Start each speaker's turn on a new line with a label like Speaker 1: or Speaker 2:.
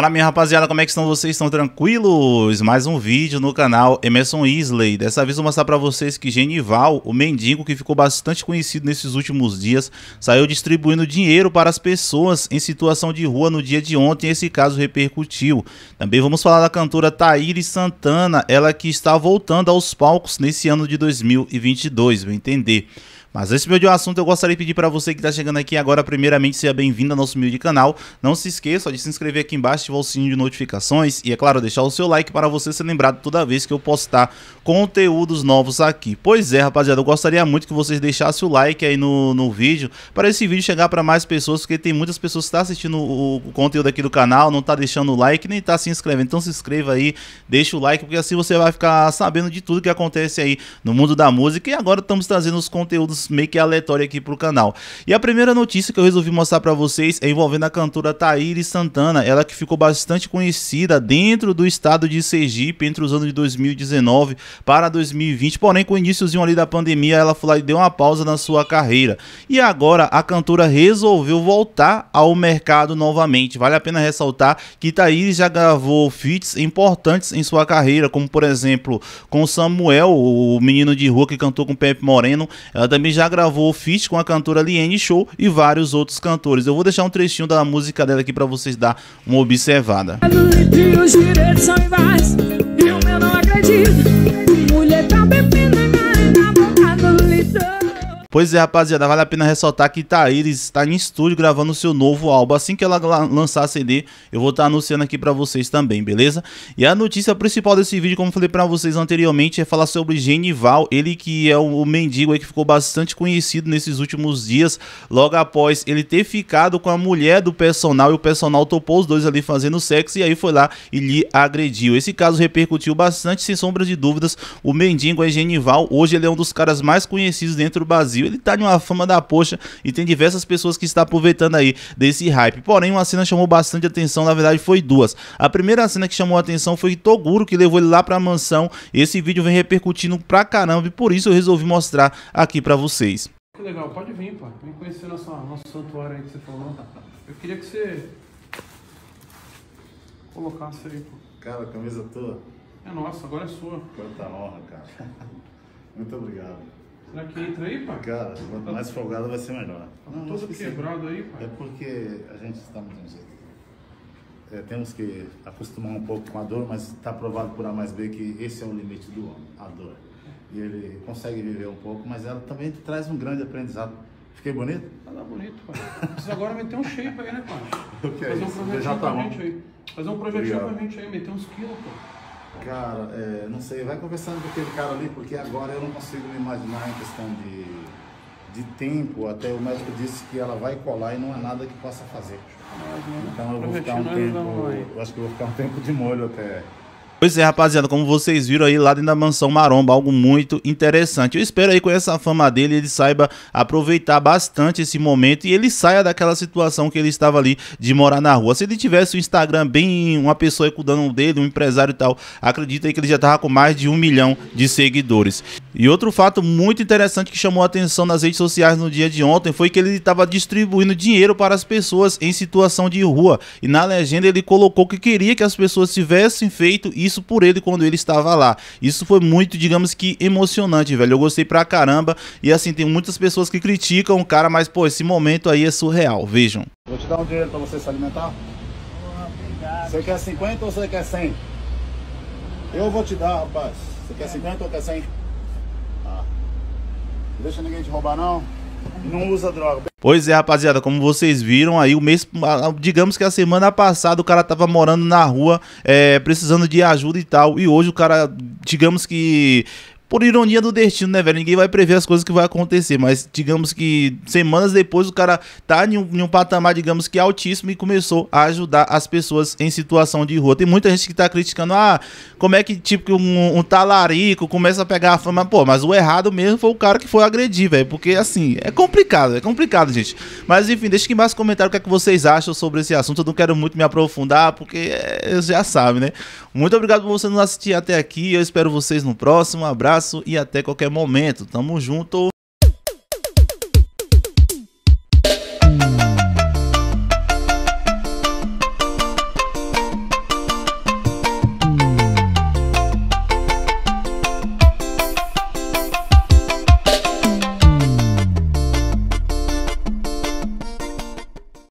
Speaker 1: Fala minha rapaziada, como é que estão vocês? Estão tranquilos? Mais um vídeo no canal Emerson Isley. Dessa vez vou mostrar pra vocês que Genival, o mendigo que ficou bastante conhecido nesses últimos dias, saiu distribuindo dinheiro para as pessoas em situação de rua no dia de ontem esse caso repercutiu. Também vamos falar da cantora Tairi Santana, ela que está voltando aos palcos nesse ano de 2022, vou entender. Mas esse meu de um assunto, eu gostaria de pedir para você que está chegando aqui agora, primeiramente, seja bem-vindo ao nosso meio de canal. Não se esqueça de se inscrever aqui embaixo ativar o sininho de notificações e, é claro, deixar o seu like para você ser lembrado toda vez que eu postar conteúdos novos aqui. Pois é, rapaziada, eu gostaria muito que vocês deixassem o like aí no, no vídeo para esse vídeo chegar para mais pessoas, porque tem muitas pessoas que estão tá assistindo o, o, conteúdo aqui do canal, não tá deixando o like, nem tá se inscrevendo. Então se inscreva aí, deixa o like, porque assim você vai ficar sabendo de tudo que acontece aí no mundo da música. E agora estamos trazendo os conteúdos meio que aleatórios aqui pro canal. E a primeira notícia que eu resolvi mostrar para vocês é envolvendo a cantora Thaíris Santana, ela que ficou ficou bastante conhecida dentro do estado de Sergipe entre os anos de 2019 para 2020, porém com o iníciozinho ali da pandemia ela foi lá e deu uma pausa na sua carreira. E agora a cantora resolveu voltar ao mercado novamente. Vale a pena ressaltar que Thaís já gravou feats importantes em sua carreira, como por exemplo com Samuel, o menino de rua que cantou com Pepe Moreno. Ela também já gravou feat com a cantora Liene Show e vários outros cantores. Eu vou deixar um trechinho da música dela aqui para vocês dar uma observação observada.
Speaker 2: E os direitos são iguais, e o meu não acredito.
Speaker 1: Pois é, rapaziada, vale a pena ressaltar que Thaíris está em estúdio gravando seu novo álbum. Assim que ela lançar a CD, eu vou estar tá anunciando aqui para vocês também, beleza? E a notícia principal desse vídeo, como falei para vocês anteriormente, é falar sobre Genival, ele que é o mendigo aí que ficou bastante conhecido nesses últimos dias, logo após ele ter ficado com a mulher do personal e o personal topou os dois ali fazendo sexo e aí foi lá e lhe agrediu. Esse caso repercutiu bastante, sem sombra de dúvidas. O mendigo é Genival, hoje ele é um dos caras mais conhecidos dentro do Brasil Brasil, ele tá de uma fama da poxa e tem diversas pessoas que estão aproveitando aí desse hype. Porém, uma cena chamou bastante atenção, na verdade foi duas. A primeira cena que chamou atenção foi Toguro, que levou ele lá pra mansão. Esse vídeo vem repercutindo pra caramba e por isso eu resolvi mostrar aqui pra vocês.
Speaker 2: Que legal, pode vir, pô. Vem conhecer nosso, nosso santuário aí que você falou. Eu queria que você colocasse aí, pô. Cara, a camisa é tua? É nossa, agora é sua. Quanta honra, cara. Muito obrigado. Será que entra aí, pai? Cara, quanto mais folgado vai ser melhor. Tá não, todo quebrado aí, pai. É porque a gente está muito jeito. É, temos que acostumar um pouco com a dor, mas está provado por A mais B que esse é o limite do homem, a dor. E ele consegue viver um pouco, mas ela também traz um grande aprendizado. Fiquei bonito? Tá bonito, pai. Precisa agora meter um shape aí, né, pai? Okay, Fazer um projetinho tá pra gente aí. Fazer um projetinho pra gente aí, meter uns quilos, pô. Cara, é, não sei, vai conversando com aquele cara ali, porque agora eu não consigo me imaginar em questão de, de tempo. Até o médico disse que ela vai colar e não há nada que possa fazer. Então eu vou ficar um tempo. Eu acho que eu vou ficar um tempo de molho até.
Speaker 1: Pois é, rapaziada, como vocês viram aí lá dentro da mansão Maromba, algo muito interessante. Eu espero aí com essa fama dele, ele saiba aproveitar bastante esse momento e ele saia daquela situação que ele estava ali de morar na rua. Se ele tivesse o um Instagram bem, uma pessoa cuidando dele, um empresário e tal, acredita aí que ele já estava com mais de um milhão de seguidores. E outro fato muito interessante que chamou a atenção nas redes sociais no dia de ontem foi que ele estava distribuindo dinheiro para as pessoas em situação de rua. E na legenda ele colocou que queria que as pessoas tivessem feito isso por ele quando ele estava lá. Isso foi muito, digamos que, emocionante, velho. Eu gostei pra caramba. E assim, tem muitas pessoas que criticam o cara, mas pô, esse momento aí é surreal. Vejam.
Speaker 2: Vou te dar um dinheiro para você se alimentar. Oh, obrigado. Você quer 50 ou você quer 100? Eu vou te dar, rapaz. Você quer 50 ou quer 100? deixa ninguém te roubar, não. Não usa droga.
Speaker 1: Pois é, rapaziada, como vocês viram aí, o mês, digamos que a semana passada o cara tava morando na rua, é, precisando de ajuda e tal, e hoje o cara, digamos que por ironia do destino, né, velho? Ninguém vai prever as coisas que vai acontecer, mas digamos que semanas depois o cara tá em um, em um, patamar, digamos que altíssimo e começou a ajudar as pessoas em situação de rua. Tem muita gente que tá criticando, ah, como é que tipo um, um, talarico começa a pegar a fama, pô, mas o errado mesmo foi o cara que foi agredir, velho, porque assim, é complicado, é complicado, gente. Mas enfim, deixa aqui embaixo no comentário o que é que vocês acham sobre esse assunto, eu não quero muito me aprofundar, porque é, já sabe, né? Muito obrigado por você nos assistir até aqui, eu espero vocês no próximo, um abraço abraço e até qualquer momento. Tamo junto.